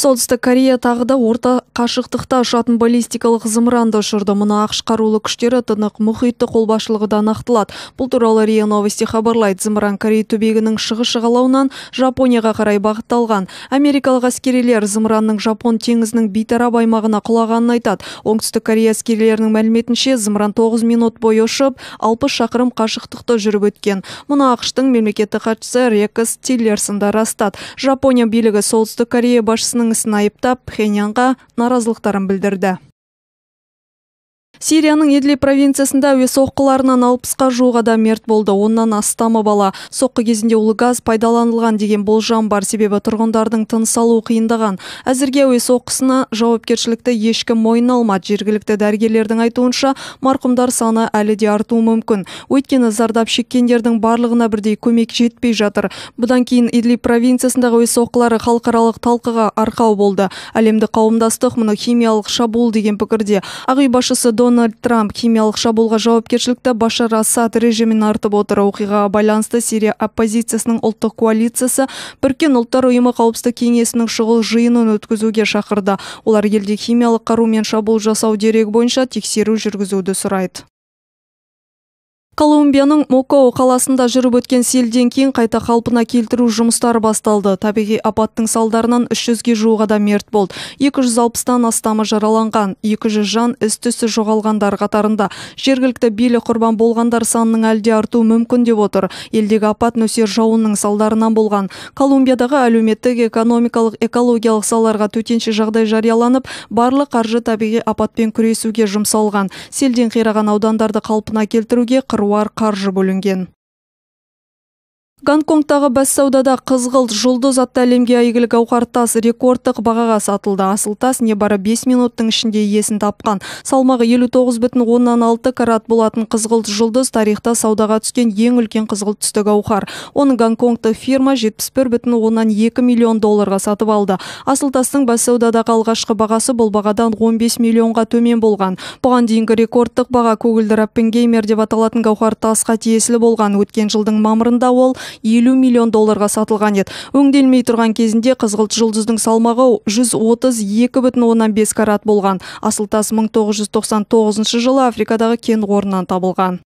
солтүстік корея тағы да орта қашықтықта ұшатын баллистикалық зымыранды ұшырды мұны ақш қарулы күштері тынық мұхитты қолбасшылығы да нақтылады бұл туралы риа новости хабарлайды зымыран корей түбегінің шығыс жағалауынан жапонияға қарай бағытталған америкалық әскерилер зымыранның жапон теңізінің бейтарап аймағына құлағанын айтады оңтүстік корея әскерилерінің мәліметінше зымыран 9 минут бойы ұшып алпыс шақырым қашықтықты жүріп өткен мұны тың мемлекеттік хатшысы рекс тиллерсон да растады жапония билігі солтүстік корея басшысының ісін айыптап, Пхеньянға наразылықтарын білдірді. Сирияның Идлиб провинциясында әуе соққыларынан алпысқа жуық адам мерт болды, оннан астамы бала. Соққы кезінде улы газ пайдаланылған деген болжам бар себебі тұрғындардың тыныс алу қиындаған. Әзірге әуе соққысына жауапкершілікті ешкім мойнына алмады. Жергілікті дәрігерлердің айтуынша марқұмдар саны әлі де артуы мүмкін. Өйткені зардап шеккендердің барлығына бірдей көмек жетпей жатыр. Бұдан кейін Идлиб провинциясындағы әуе соққылары халықаралық талқыға арқау болды. Әлемді қауымдастық мұны химиялық шабуыл деген пікірде. Ақ басшысы дональд трамп химиялық шабуылға жауапкершілікті башар асад режимін артып отыр оқиғаға байланысты сирия оппозициясының ұлттық коалициясы біркен ұлттар ұйымы қауіпсіздік кеңесінің шұғыл жиынын өткізуге шақырды олар елде химиялық қарумен шабуыл жасау дерегі бойынша тексеру жүргізуді сұрайды колумбияның мокоу қаласында жүріп өткен селден кейін қайта қалпына келтіру жұмыстары басталды табиғи апаттың салдарынан үш жүзге жуық адам мерт болды екі жүз алпыстан астамы жараланған екі жүз жан із түссіз жоғалғандар қатарында жергілікті билік құрбан болғандар санының әлде арту мүмкін деп отыр елдегі апат нөсер жауынның салдарынан болған колумбиядағы әлеуметтік экономикалық экологиялық салаларға төтенше жағдай жарияланып барлық қаржы табиғи апатпен күресуге жұмсалған селден қираған аудандарды қалпына келтіруге қыру қыруар қаржы бөлінген гонконгтағы бәс саудада қызғылт жұлдыз атты әлемге әйгілі тас рекордтық бағаға сатылды асыл тас небары 5 минуттың ішінде иесін тапқан салмағы 59,6 карат болатын қызғылт жұлдыз тарихта саудаға түскен ең үлкен қызғылт түсті гауһар оны гонконгтық фирма екі миллион долларға сатып алды асыл тастың бәс саудадағы алғашқы бағасы бұл бағадан 15 миллионға төмен болған бұған дейінгі рекордтық баға көгілдір аппенгеймер деп аталатын гауһар тасқа тиесілі болған өткен жылдың мамырында ол елу миллион долларға сатылған еді өңделмей тұрған кезінде қызғылт жұлдыздың салмағы жүз екі бүтін оннан бес карат болған асыл 1999 мың тоғыз жылы африкадағы кен қорынан табылған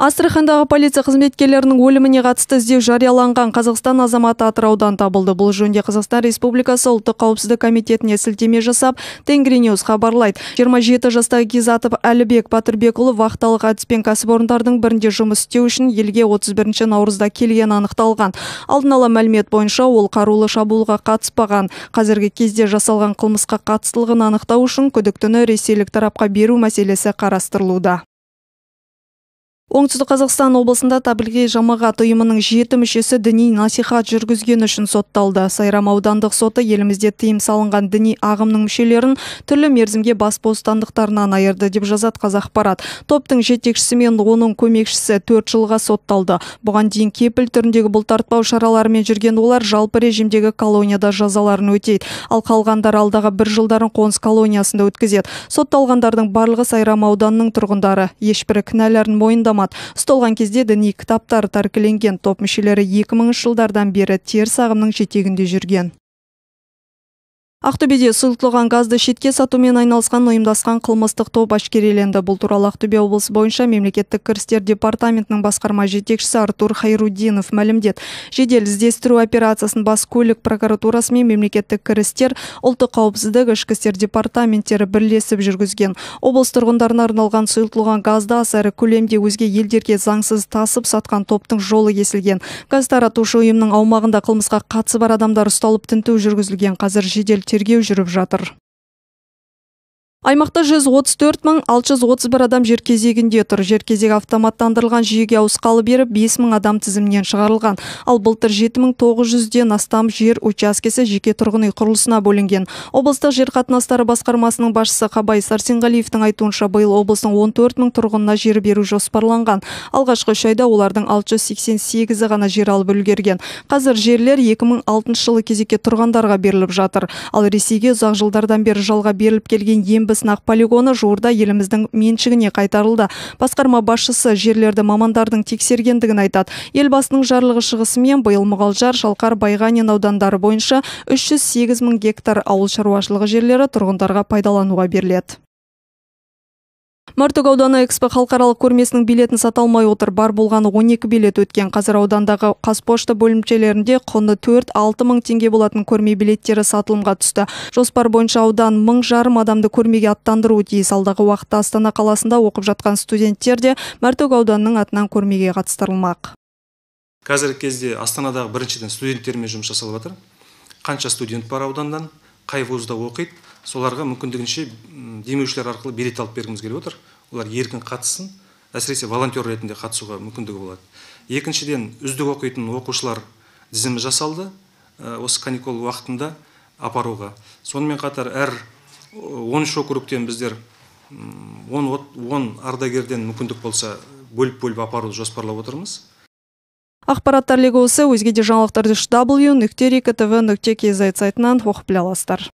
астрахандағы полиция қызметкерлерінің өліміне қатысты іздеу жарияланған қазақстан азаматы атыраудан табылды бұл жөнде қазақстан республикасы ұлттық қауіпсіздік комитетіне сілтеме жасап тенгри ньюс хабарлайды 27 жастағы Кизатов әлібек батырбекұлы вахталық әдіспен кәсіпорындардың бірінде жұмыс істеу үшін елге 31 наурызда келген анықталған алдын ала мәлімет бойынша ол қарулы шабуылға қатыспаған қазіргі кезде жасалған қылмысқа қатыстылығын анықтау үшін күдіктіні ресейлік тарапқа беру мәселесі қарастырылуда оңтүстік қазақстан облысында табиғи жамағат ұйымының жеті мүшесі діни насихат жүргізген үшін сотталды сайрам аудандық соты елімізде тыйым салынған діни ағымның мүшелерін түрлі мерзімге бас бостандықтарынан айырды деп жазады қазақпарат топтың жетекшісі мен оның көмекшісі төрт жылға сотталды бұған дейін кепіл түріндегі бұлтартпау шараларымен жүрген олар жалпы режимдегі колонияда жазаларын өтейді ал қалғандар алдағы бір жылдарын қоныс колониясында өткізеді сотталғандардың барлығы сайрам ауданының тұрғындары ешбірі кінәларын мойындамады Столған ұсталған кезде діни кітаптар тәркіленген топ мүшелері екі мыңыншы жылдардан бері теріс ағымның жетегінде жүрген ақтөбеде сұйылтылған газды шетке сатумен айналысқан ұйымдасқан қылмыстық топ әшкереленді бұл туралы ақтөбе облысы бойынша мемлекеттік кірістер департаментінің басқарма жетекшісі артур хайрудинов мәлімдеді жедел іздестіру операциясын бас көлік прокуратурасы мен мемлекеттік кірістер ұлттық қауіпсіздік ішкі істер департаменттері бірлесіп жүргізген облыс тұрғындарына арналған сұйылтылған газды асары көлемде өзге елдерге заңсыз тасып сатқан топтың жолы кесілген газ таратушы ұйымның аумағында қылмысқа қатысы бар адамдар ұсталып тінту жүргізілген қазір жедел тергеу жүріп жатыр аймақта 134.631 мың бір адам жер тұр жер кезегі автоматтандырылған жүйеге ауысқалы бері 5.000 адам тізімнен шығарылған ал былтыр 7900-ден астам жер учаскесі жеке тұрғын үй құрылысына бөлінген облыстық жер қатынастары басқармасының басшысы қабай сарсенғалиевтің айтуынша биыл облыстың 14 мың тұрғынына жер беру жоспарланған алғашқы шайда айда олардың 688-і ғана жер алып үлгерген қазір жерлер 2006 жылы кезекке тұрғандарға беріліп жатыр ал ресейге ұзақ жылдардан бері жалға беріліп келген ең түбі сынақ полигоны жуырда еліміздің меншігіне қайтарылды басқарма басшысы жерлерді мамандардың тексергендігін айтады елбасының жарлығы шығысымен биыл мұғалжар шалқар байғанин аудандары бойынша 308 мың гектар ауыл шаруашылығы жерлері тұрғындарға пайдалануға беріледі мартөк ауданы экспо халықаралық көрмесінің билетін сата алмай отыр бар болғаны 12 билет өткен қазір аудандағы қазпошта бөлімшелерінде құны 4-6 мың теңге болатын көрме билеттері сатылымға түсті жоспар бойынша аудан мың жарым адамды көрмеге аттандыруы тиіс алдағы уақытта астана қаласында оқып жатқан студенттер де мәртөк ауданының атынан көрмеге қатыстырылмақ қазіргі кезде астанадағы біріншіден студенттермен жұмыс жасалып жатыр қанша студент бар аудандан қай вузда оқиды соларға мүмкіндігінше демеушілер арқылы билет алып бергіміз келіп отыр олар еркін қатыссын әсіресе волонтер ретінде қатысуға мүмкіндігі болады екіншіден үздік оқитын оқушылар тізімі жасалды ә, осы каникул уақытында апаруға сонымен қатар әр он үш округтен біздер он, ардагерден мүмкіндік болса бөліп бөліп апаруды жоспарлап отырмыз ақпараттар легі осы өзге де жаңалықтарды үш w нүкте рика тв нүкте kz сайтынан оқып біле